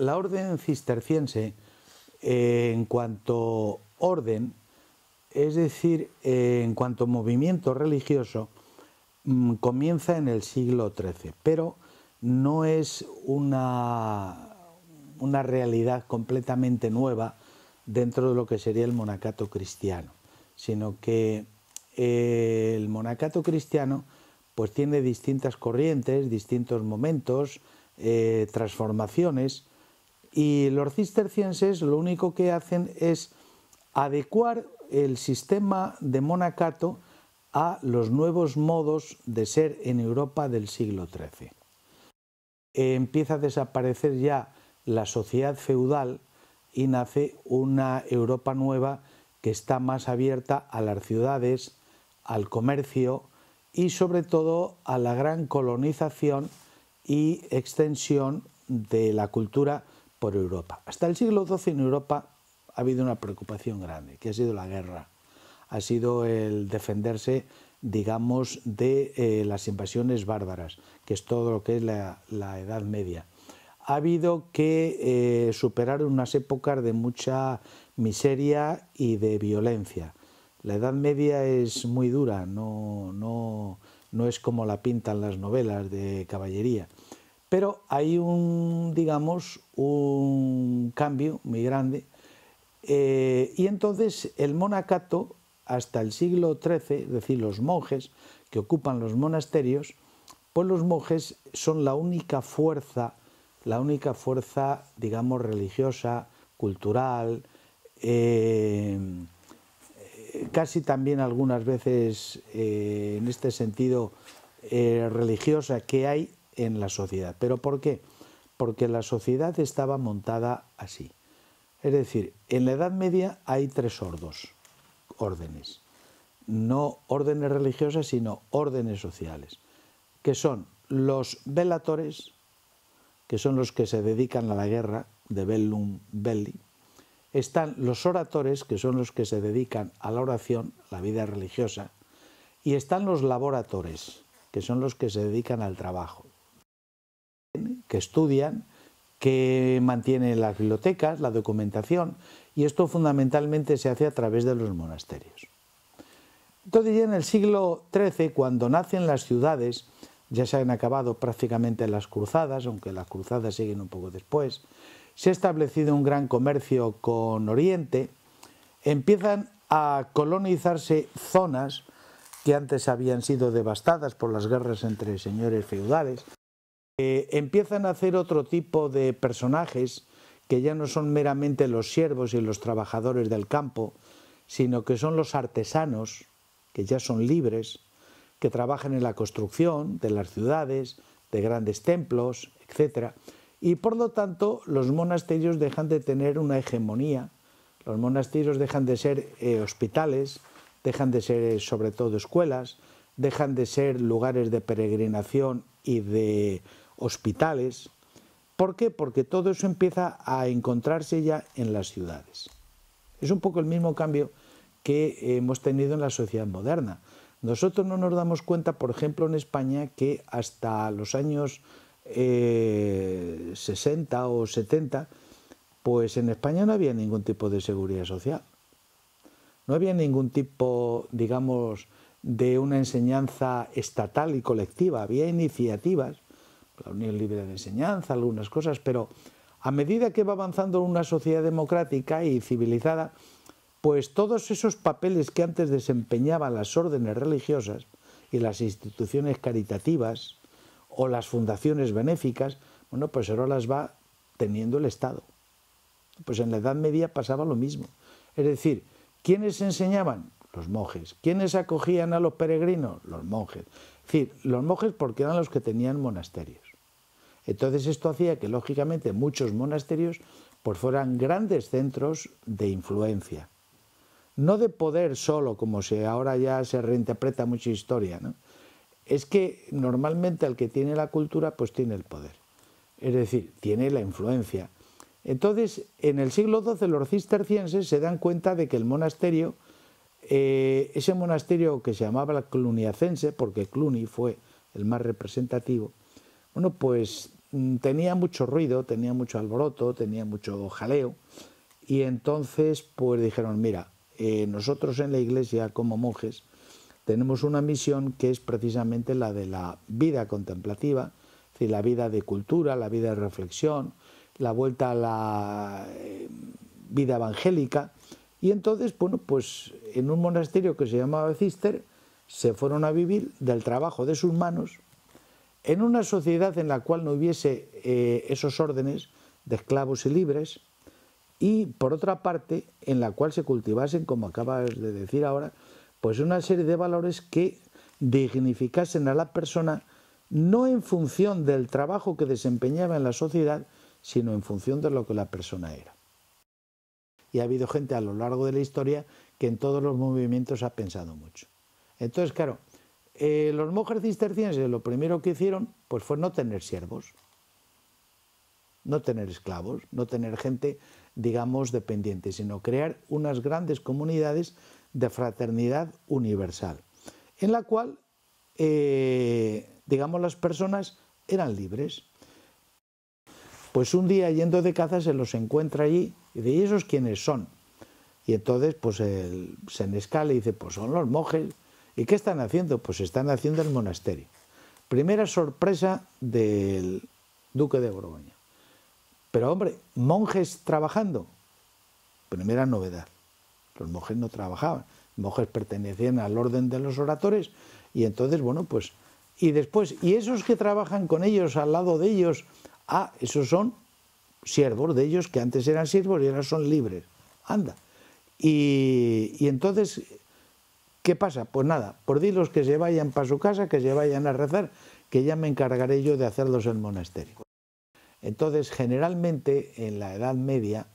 la orden cisterciense, eh, en cuanto orden, es decir, eh, en cuanto movimiento religioso, mm, comienza en el siglo XIII, pero no es una, una realidad completamente nueva dentro de lo que sería el monacato cristiano, sino que eh, el monacato cristiano pues tiene distintas corrientes, distintos momentos, transformaciones y los cistercienses lo único que hacen es adecuar el sistema de monacato a los nuevos modos de ser en Europa del siglo XIII. Empieza a desaparecer ya la sociedad feudal y nace una Europa nueva que está más abierta a las ciudades, al comercio y sobre todo a la gran colonización y extensión de la cultura por Europa. Hasta el siglo XII en Europa ha habido una preocupación grande, que ha sido la guerra, ha sido el defenderse, digamos, de eh, las invasiones bárbaras, que es todo lo que es la, Edad Media. Ha habido que eh, superar unas épocas de mucha miseria y de violencia. La Edad Media es muy dura, no, no es como la pintan las novelas de caballería. Pero hay un, digamos, un cambio muy grande. Eh, y entonces el monacato, hasta el siglo XIII, es decir, los monjes que ocupan los monasterios, pues los monjes son la única fuerza, la única fuerza, digamos, religiosa, cultural, eh, casi también algunas veces eh, en este sentido religiosa que hay en la sociedad. ¿Pero por qué? Porque la sociedad estaba montada así. Es decir, en la Edad Media hay tres sordos órdenes. No órdenes religiosas, sino órdenes sociales, que son los velatores, que son los que se dedican a la guerra, de bellum belli. Están los oratores, que son los que se dedican a la oración, la vida religiosa. Y están los laboratores, que son los que se dedican al trabajo que estudian, que mantienen las bibliotecas, la documentación, y esto fundamentalmente se hace a través de los monasterios. Entonces ya en el siglo XIII, cuando nacen las ciudades, ya se han acabado prácticamente las cruzadas, aunque las cruzadas siguen un poco después, se ha establecido un gran comercio con Oriente, empiezan a colonizarse zonas que antes habían sido devastadas por las guerras entre señores feudales. Eh, empiezan a hacer otro tipo de personajes que ya no son meramente los siervos y los trabajadores del campo, sino que son los artesanos, que ya son libres, que trabajan en la construcción de las ciudades, de grandes templos, etc. Y por lo tanto los monasterios dejan de tener una hegemonía, los monasterios dejan de ser eh, hospitales, dejan de ser eh, sobre todo escuelas, dejan de ser lugares de peregrinación y de hospitales. ¿Por qué? Porque todo eso empieza a encontrarse ya en las ciudades. Es un poco el mismo cambio que hemos tenido en la sociedad moderna. Nosotros no nos damos cuenta, por ejemplo, en España, que hasta los años 60 eh, o 70, pues en España no había ningún tipo de seguridad social. No había ningún tipo, digamos, de una enseñanza estatal y colectiva. Había iniciativas la Unión Libre de Enseñanza, algunas cosas, pero a medida que va avanzando una sociedad democrática y civilizada, pues todos esos papeles que antes desempeñaban las órdenes religiosas y las instituciones caritativas o las fundaciones benéficas, bueno, pues ahora las va teniendo el Estado. Pues en la Edad Media pasaba lo mismo. Es decir, ¿quiénes enseñaban? Los monjes. ¿Quiénes acogían a los peregrinos? Los monjes. Es decir, los monjes porque eran los que tenían monasterios. Entonces esto hacía que lógicamente muchos monasterios pues, fueran grandes centros de influencia. No de poder solo, como ahora ya se reinterpreta mucha historia. Es que normalmente el que tiene la cultura pues tiene el poder. Es decir, tiene la influencia. Entonces, en el siglo XII los cistercienses se dan cuenta de que el monasterio, eh, ese monasterio que se llamaba cluniacense, porque Cluny fue el más representativo, bueno, pues Mm, tenía mucho ruido, tenía mucho alboroto, tenía mucho jaleo. Y entonces, pues dijeron, mira, eh, nosotros en la iglesia como monjes tenemos una misión que es precisamente la de la vida contemplativa, es la vida de cultura, la vida de reflexión, la vuelta a la eh, vida evangélica. Y entonces, bueno, pues en un monasterio que se llamaba Cister, se fueron a vivir del trabajo de sus manos en una sociedad en la cual no hubiese eh, esos órdenes de esclavos y libres, y por otra parte, en la cual se cultivasen, como acabas de decir ahora, pues una serie de valores que dignificasen a la persona no en función del trabajo que desempeñaba en la sociedad, sino en función de lo que la persona era. Y ha habido gente a lo largo de la historia que en todos los movimientos ha pensado mucho. Entonces, claro, eh, los monjes cistercienses lo primero que hicieron pues fue no tener siervos, no tener esclavos, no tener gente, digamos, dependiente, sino crear unas grandes comunidades de fraternidad universal, en la cual, eh, digamos, las personas eran libres. Pues un día yendo de caza se los encuentra allí y dice, esos quiénes son? Y entonces, pues el Senescal le dice, pues son los monjes ¿Y qué están haciendo? Pues están haciendo el monasterio. Primera sorpresa del duque de Borgoña. Pero hombre, monjes trabajando. Primera novedad. Los monjes no trabajaban. monjes pertenecían al orden de los oradores y entonces, bueno, pues... Y después, y esos que trabajan con ellos, al lado de ellos, ah, esos son siervos de ellos que antes eran siervos y ahora son libres. Anda. Y, y entonces ¿Qué pasa? Pues nada, por dilos que se vayan para su casa, que se vayan a rezar, que ya me encargaré yo de hacerlos en el monasterio. Entonces, generalmente en la Edad Media,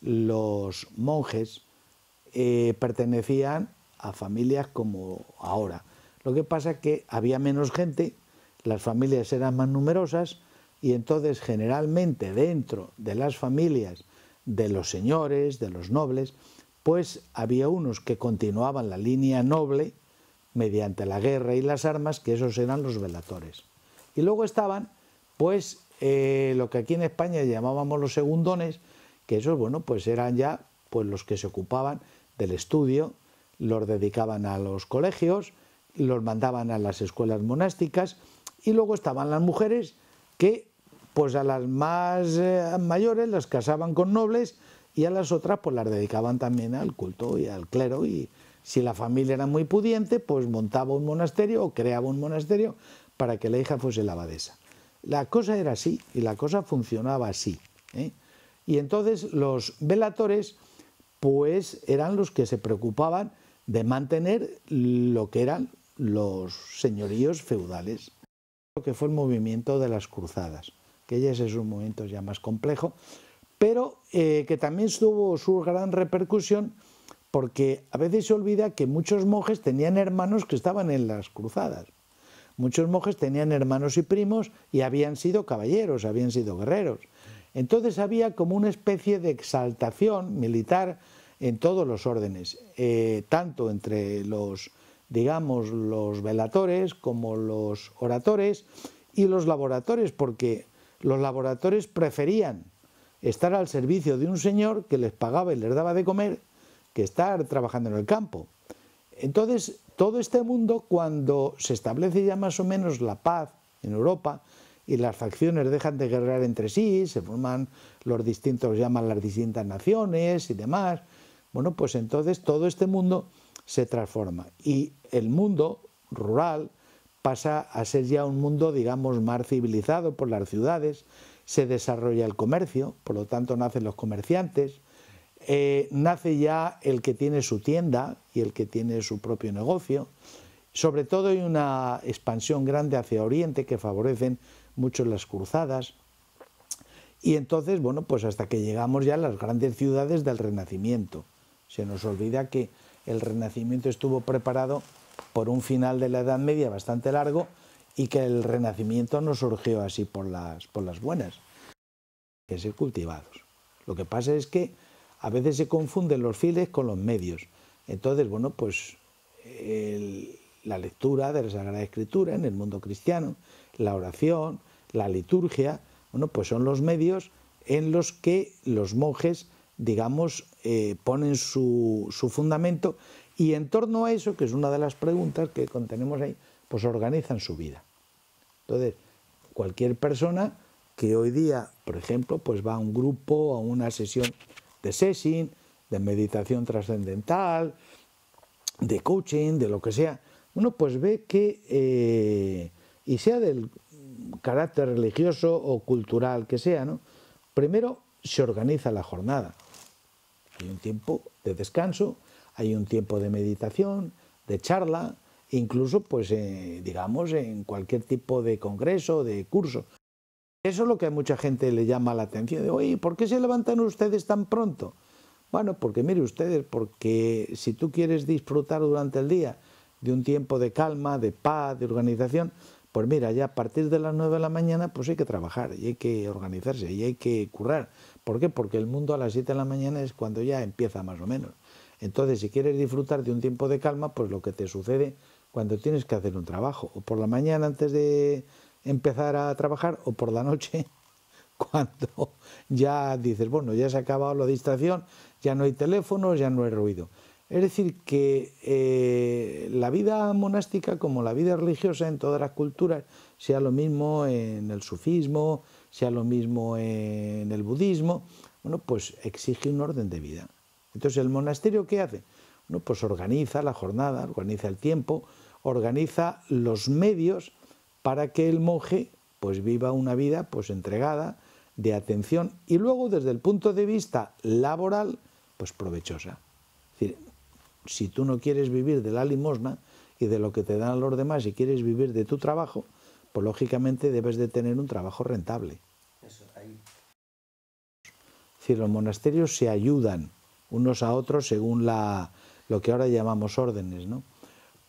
los monjes eh, pertenecían a familias como ahora. Lo que pasa es que había menos gente, las familias eran más numerosas y entonces generalmente dentro de las familias de los señores, de los nobles, pues había unos que continuaban la línea noble mediante la guerra y las armas, que esos eran los velatores. Y luego estaban, pues, eh, lo que aquí en España llamábamos los segundones, que esos, bueno, pues eran ya pues, los que se ocupaban del estudio, los dedicaban a los colegios, los mandaban a las escuelas monásticas, y luego estaban las mujeres que, pues a las más eh, mayores, las casaban con nobles, y a las otras pues las dedicaban también al culto y al clero y si la familia era muy pudiente pues montaba un monasterio o creaba un monasterio para que la hija fuese la abadesa. La cosa era así y la cosa funcionaba así. ¿eh? Y entonces los velatores pues eran los que se preocupaban de mantener lo que eran los señoríos feudales. Lo que fue el movimiento de las cruzadas, que ya ese es un momento ya más complejo, pero eh, que también tuvo su gran repercusión porque a veces se olvida que muchos monjes tenían hermanos que estaban en las cruzadas. Muchos monjes tenían hermanos y primos y habían sido caballeros, habían sido guerreros. Entonces había como una especie de exaltación militar en todos los órdenes, eh, tanto entre los, digamos, los veladores como los oratores y los laboradores, porque los laboradores preferían estar al servicio de un señor que les pagaba y les daba de comer que estar trabajando en el campo. Entonces, todo este mundo, cuando se establece ya más o menos la paz en Europa y las facciones dejan de guerrear entre sí, se forman los distintos, llaman las distintas naciones y demás, bueno, pues entonces todo este mundo se transforma y el mundo rural pasa a ser ya un mundo, digamos, más civilizado por las ciudades, se desarrolla el comercio, por lo tanto nacen los comerciantes, eh, nace ya el que tiene su tienda y el que tiene su propio negocio. Sobre todo hay una expansión grande hacia Oriente que favorecen mucho las cruzadas. Y entonces, bueno, pues hasta que llegamos ya a las grandes ciudades del Renacimiento. Se nos olvida que el Renacimiento estuvo preparado por un final de la Edad Media bastante largo y que el renacimiento no surgió así por las, por las buenas, que ser cultivados. Lo que pasa es que a veces se confunden los fieles con los medios. Entonces, bueno, pues la lectura de la Sagrada Escritura en el mundo cristiano, la oración, la liturgia, bueno, pues son los medios en los que los monjes, digamos, eh, ponen su, su fundamento y en torno a eso, que es una de las preguntas que contenemos ahí, pues organizan su vida. Entonces, cualquier persona que hoy día, por ejemplo, pues va a un grupo, a una sesión de sessing, de meditación trascendental, de coaching, de lo que sea, uno pues ve que, eh, y sea del carácter religioso o cultural que sea, ¿no? primero se organiza la jornada. Hay un tiempo de descanso, hay un tiempo de meditación, de charla, incluso, pues, eh, digamos, en cualquier tipo de congreso, de curso. Eso es lo que a mucha gente le llama la atención. De, Oye, ¿por qué se levantan ustedes tan pronto? Bueno, porque mire ustedes, porque si tú quieres disfrutar durante el día de un tiempo de calma, de paz, de organización, pues mira, ya a partir de las 9 de la mañana pues hay que trabajar y hay que organizarse y hay que currar. ¿Por qué? Porque el mundo a las 7 de la mañana es cuando ya empieza más o menos. Entonces, si quieres disfrutar de un tiempo de calma, pues lo que te sucede cuando tienes que hacer un trabajo, o por la mañana antes de empezar a trabajar, o por la noche cuando ya dices, bueno, ya se ha acabado la distracción, ya no hay teléfonos, ya no hay ruido. Es decir, que eh, la vida monástica, como la vida religiosa en todas las culturas, sea lo mismo en el sufismo, sea lo mismo en el budismo, bueno, pues exige un orden de vida. Entonces, ¿el monasterio qué hace? pues organiza la jornada, organiza el tiempo, organiza los medios para que el monje pues viva una vida pues entregada de atención y luego desde el punto de vista laboral pues provechosa. Es decir, si tú no quieres vivir de la limosna y de lo que te dan los demás y quieres vivir de tu trabajo, pues lógicamente debes de tener un trabajo rentable. Es los monasterios se ayudan unos a otros según la, lo que ahora llamamos órdenes, ¿no?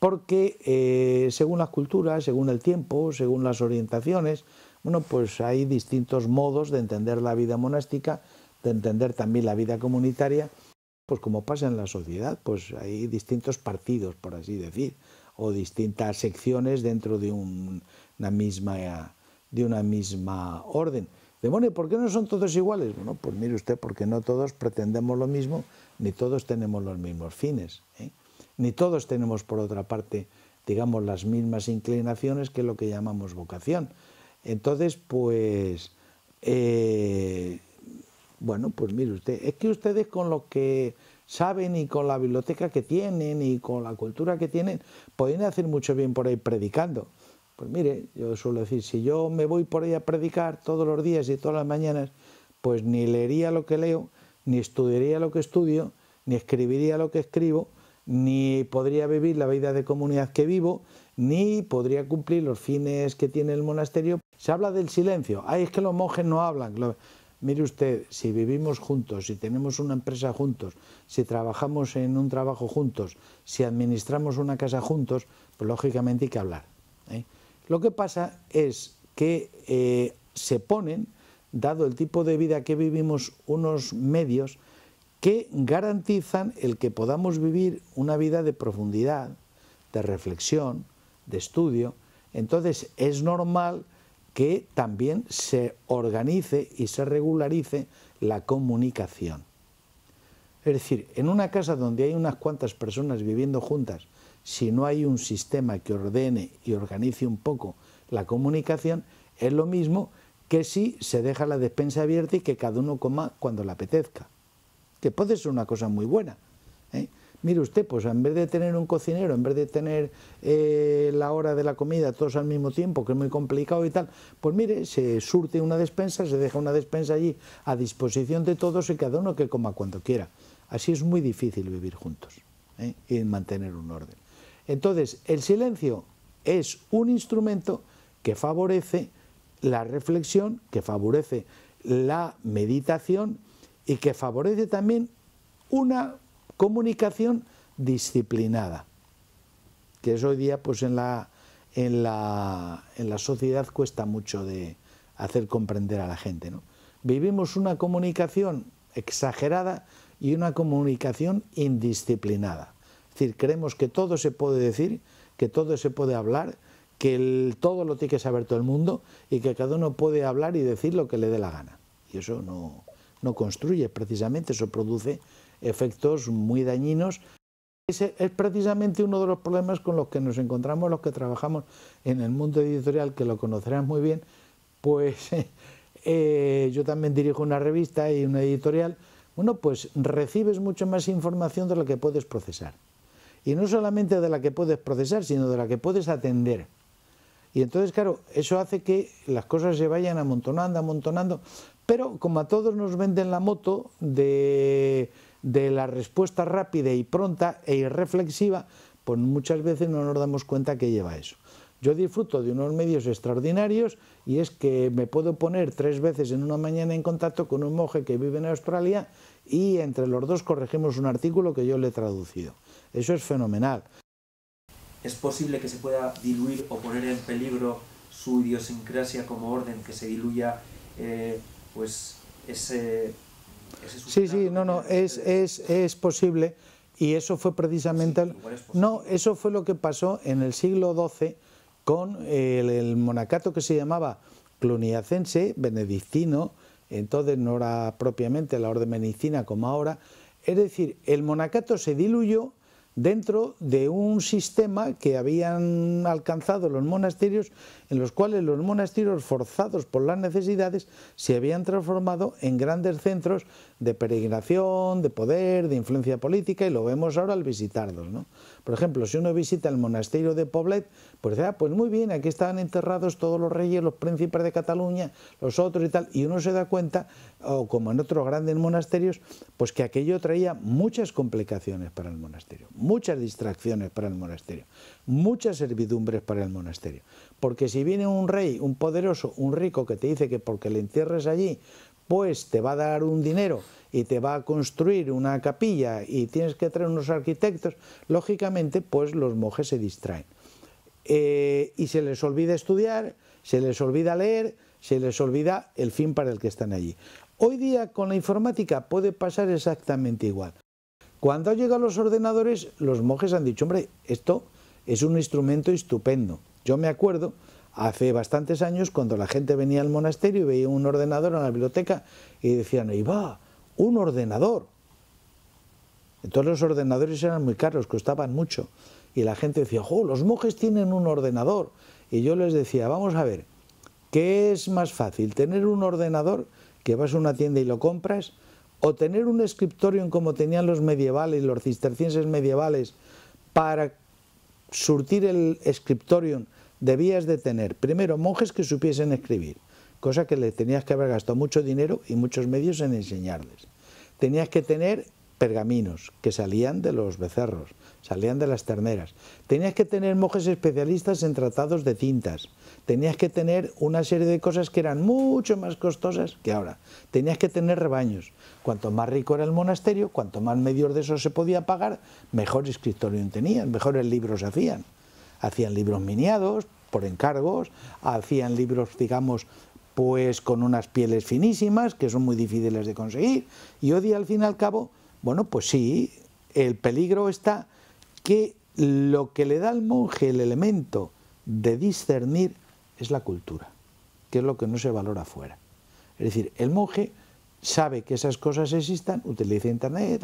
Porque eh, según las culturas, según el tiempo, según las orientaciones, bueno, pues hay distintos modos de entender la vida monástica, de entender también la vida comunitaria, pues como pasa en la sociedad, pues hay distintos partidos, por así decir, o distintas secciones dentro de una misma de una misma orden. Demonio, por qué no son todos iguales? Bueno, pues mire usted, porque no todos pretendemos lo mismo, ni todos tenemos los mismos fines, ¿eh? ni todos tenemos, por otra parte, digamos, las mismas inclinaciones que lo que llamamos vocación. Entonces, pues, eh, bueno, pues mire usted, es que ustedes con lo que saben y con la biblioteca que tienen y con la cultura que tienen, pueden hacer mucho bien por ahí predicando. Pues mire, yo suelo decir, si yo me voy por ahí a predicar todos los días y todas las mañanas, pues ni leería lo que leo, ni estudiaría lo que estudio, ni escribiría lo que escribo, ni podría vivir la vida de comunidad que vivo, ni podría cumplir los fines que tiene el monasterio. Se habla del silencio. Ay, es que los monjes no hablan. Mire usted, si vivimos juntos, si tenemos una empresa juntos, si trabajamos en un trabajo juntos, si administramos una casa juntos, pues lógicamente hay que hablar. ¿eh? Lo que pasa es que eh, se ponen, dado el tipo de vida que vivimos, unos medios que garantizan el que podamos vivir una vida de profundidad, de reflexión, de estudio. Entonces es normal que también se organice y se regularice la comunicación. Es decir, en una casa donde hay unas cuantas personas viviendo juntas si no hay un sistema que ordene y organice un poco la comunicación, es lo mismo que si se deja la despensa abierta y que cada uno coma cuando le apetezca. Que puede ser una cosa muy buena. ¿eh? Mire usted, pues en vez de tener un cocinero, en vez de tener eh, la hora de la comida todos al mismo tiempo, que es muy complicado y tal, pues mire, se surte una despensa, se deja una despensa allí a disposición de todos y cada uno que coma cuando quiera. Así es muy difícil vivir juntos ¿eh? y mantener un orden. Entonces, el silencio es un instrumento que favorece la reflexión, que favorece la meditación y que favorece también una comunicación disciplinada, que es hoy día pues en la, sociedad cuesta mucho de hacer comprender a la gente. ¿no? Vivimos una comunicación exagerada y una comunicación indisciplinada. Es decir, creemos que todo se puede decir, que todo se puede hablar, que todo lo tiene que saber todo el mundo y que cada uno puede hablar y decir lo que le dé la gana. Y eso no, construye precisamente, eso produce efectos muy dañinos. Ese es precisamente uno de los problemas con los que nos encontramos los que trabajamos en el mundo editorial, que lo conocerán muy bien, pues eh, yo también dirijo una revista y una editorial, bueno, pues recibes mucho más información de la que puedes procesar y no solamente de la que puedes procesar, sino de la que puedes atender. Y entonces, claro, eso hace que las cosas se vayan amontonando, amontonando, pero como a todos nos venden la moto de, la respuesta rápida y pronta e irreflexiva, pues muchas veces no nos damos cuenta que lleva eso. Yo disfruto de unos medios extraordinarios y es que me puedo poner tres veces en una mañana en contacto con un monje que vive en Australia y entre los dos corregimos un artículo que yo le he traducido. Eso es fenomenal. ¿Es posible que se pueda diluir o poner en peligro su idiosincrasia como orden, que se diluya eh, pues ese, Sí, sí, no, no, es, posible y eso fue precisamente... no, eso fue lo que pasó en el siglo XII con el, el monacato que se llamaba cluniacense, benedictino, entonces no era propiamente la orden benedictina como ahora, es decir, el monacato se diluyó dentro de un sistema que habían alcanzado los monasterios en los cuales los monasterios, forzados por las necesidades, se habían transformado en grandes centros de peregrinación, de poder, de influencia política, y lo vemos ahora al visitarlos. ¿no? Por ejemplo, si uno visita el monasterio de Poblet, pues ah, pues muy bien, aquí estaban enterrados todos los reyes, los príncipes de Cataluña, los otros y tal, y uno se da cuenta, o como en otros grandes monasterios, pues que aquello traía muchas complicaciones para el monasterio, muchas distracciones para el monasterio, muchas servidumbres para el monasterio. Porque si viene un rey, un poderoso, un rico que te dice que porque le entierres allí, pues te va a dar un dinero y te va a construir una capilla y tienes que traer unos arquitectos, lógicamente pues los monjes se distraen. Eh, y se les olvida estudiar, se les olvida leer, se les olvida el fin para el que están allí. Hoy día con la informática puede pasar exactamente igual. Cuando han llegado los ordenadores, los monjes han dicho, hombre, esto es un instrumento estupendo. Yo me acuerdo hace bastantes años cuando la gente venía al monasterio y veía un ordenador en la biblioteca y decían, ahí va, un ordenador. Entonces los ordenadores eran muy caros, costaban mucho. Y la gente decía, oh, los monjes tienen un ordenador. Y yo les decía, vamos a ver, ¿qué es más fácil? ¿Tener un ordenador que vas a una tienda y lo compras? ¿O tener un escritorio como tenían los medievales, los cistercienses medievales, para surtir el escritorio debías de tener primero monjes que supiesen escribir, cosa que le tenías que haber gastado mucho dinero y muchos medios en enseñarles. Tenías que tener pergaminos que salían de los becerros, salían de las terneras. Tenías que tener monjes especialistas en tratados de cintas. Tenías que tener una serie de cosas que eran mucho más costosas que ahora. Tenías que tener rebaños. Cuanto más rico era el monasterio, cuanto más medios de eso se podía pagar, mejor escritorio tenían, mejores libros hacían hacían libros miniados por encargos, hacían libros, digamos, pues con unas pieles finísimas que son muy difíciles de conseguir. Y hoy día, al fin y al cabo, bueno, pues sí, el peligro está que lo que le da al monje el elemento de discernir es la cultura, que es lo que no se valora afuera. Es decir, el monje sabe que esas cosas existan, utiliza internet,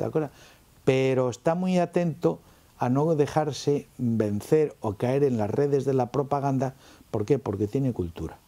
pero está muy atento a no dejarse vencer o caer en las redes de la propaganda. ¿Por qué? Porque tiene cultura.